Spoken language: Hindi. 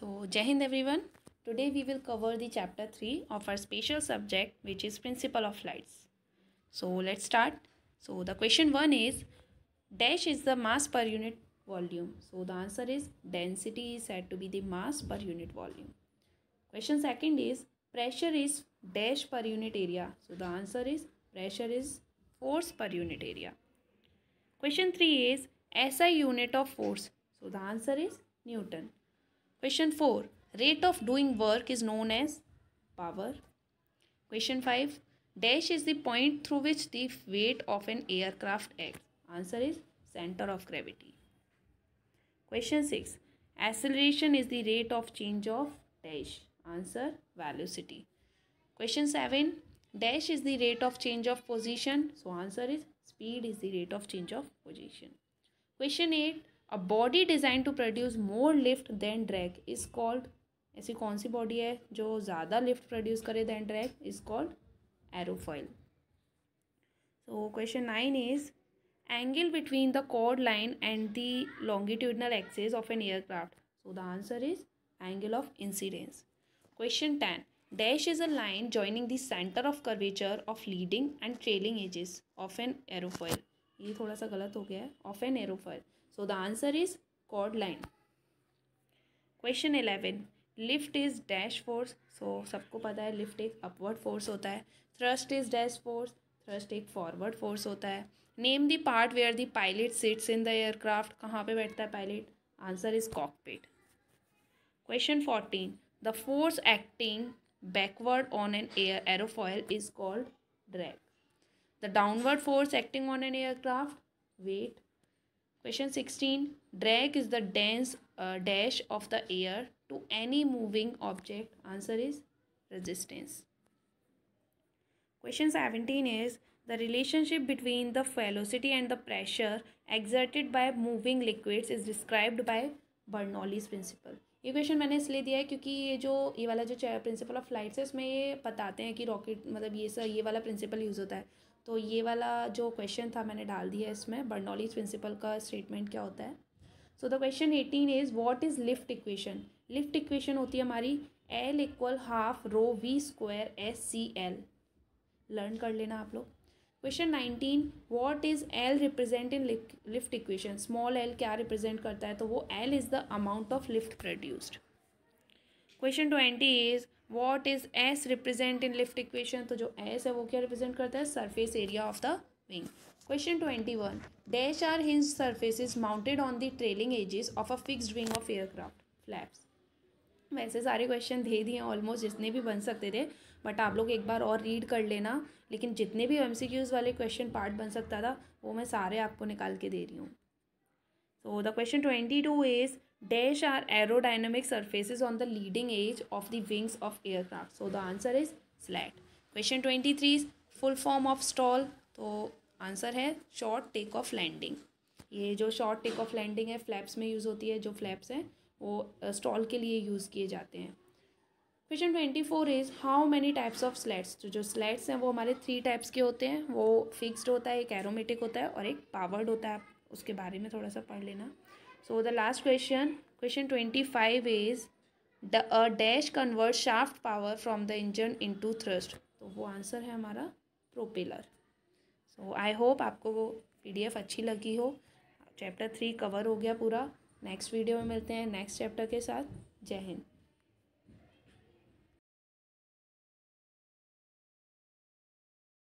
So, Jai Hind everyone. Today we will cover the chapter 3 of our special subject which is principle of lights. So, let's start. So, the question 1 is dash is the mass per unit volume. So, the answer is density is said to be the mass per unit volume. Question second is pressure is dash per unit area. So, the answer is pressure is force per unit area. Question 3 is SI unit of force. So, the answer is Newton. Question 4. Rate of doing work is known as power. Question 5. Dash is the point through which the weight of an aircraft acts. Answer is center of gravity. Question 6. Acceleration is the rate of change of dash. Answer velocity. Question 7. Dash is the rate of change of position. So answer is speed is the rate of change of position. Question 8. A body designed to produce more lift than drag is called ऐसी कौन सी बॉडी है जो ज़्यादा लिफ्ट प्रोड्यूस करे than drag is called aerofoil so question nine is angle between the chord line and the longitudinal axis of an aircraft so the answer is angle of incidence question ten dash is a line joining the center of curvature of leading and trailing edges of an aerofoil ये थोड़ा सा गलत हो गया है of an aerofoil so the answer is कॉड line question eleven lift is dash force so सबको पता है लिफ्ट एक अपवर्ड फोर्स होता है thrust is dash force thrust एक फॉरवर्ड फोर्स होता है name the part where the pilot sits in the aircraft कहाँ पे बैठता है pilot answer is cockpit question fourteen the force acting backward on an air aerofoil is called drag the downward force acting on an aircraft weight question 16 drag is the dense uh, dash of the air to any moving object answer is resistance question 17 is the relationship between the velocity and the pressure exerted by moving liquids is described by bernoulli's principle ये क्वेश्चन मैंने इसलिए दिया है क्योंकि ये जो ये वाला जो प्रिंसिपल ऑफ लाइट्स है इसमें ये बताते हैं कि रॉकेट मतलब ये सर ये वाला प्रिंसिपल यूज़ होता है तो ये वाला जो क्वेश्चन था मैंने डाल दिया है इसमें बर्नॉलीज प्रिंसिपल का स्टेटमेंट क्या होता है so the question eighteen is what is lift equation lift equation होती है हमारी L equal half rho V square S C L learn कर लेना आप लोग question nineteen what is L represent in lift equation small L क्या रिप्रेजेंट करता है तो वो L is the amount of lift produced question twenty is what is S represent in lift equation तो जो एस है वो क्या रिप्रेजेंट करता है surface area of the wing question twenty one dash are hinge is mounted on the trailing edges of a fixed wing of aircraft flaps वैसे सारे क्वेश्चन दे दिए ऑलमोस्ट जितने भी बन सकते थे बट आप लोग एक बार और रीड कर लेना लेकिन जितने भी एम वाले क्वेश्चन पार्ट बन सकता था वो मैं सारे आपको निकाल के दे रही हूँ so the question twenty two is are aerodynamic surfaces on the leading edge of the wings of aircraft so the answer is slat question twenty three is full form of STOL तो आंसर है शॉर्ट टेक ऑफ लैंडिंग ये जो शॉर्ट टेक ऑफ लैंडिंग है फ्लैप्स में यूज़ होती है जो फ्लैप्स हैं वो स्टॉल के लिए यूज़ किए जाते हैं question twenty four is how many types of slats तो जो स्लेट्स हैं वो हमारे थ्री टाइप्स के होते हैं वो फिक्स्ड होता है एक एरोमेटिक होता है और एक पावर्ड होता है उसके बारे में थोड़ा सा पढ़ लेना so the last question question twenty five is the dash convert shaft power from the engine to thrust तो वो आंसर है हमारा प्रोपेलर सो आई होप आपको वो एफ अच्छी लगी हो चैप्टर थ्री कवर हो गया पूरा नेक्स्ट वीडियो में मिलते हैं नेक्स्ट चैप्टर के साथ जय हिंद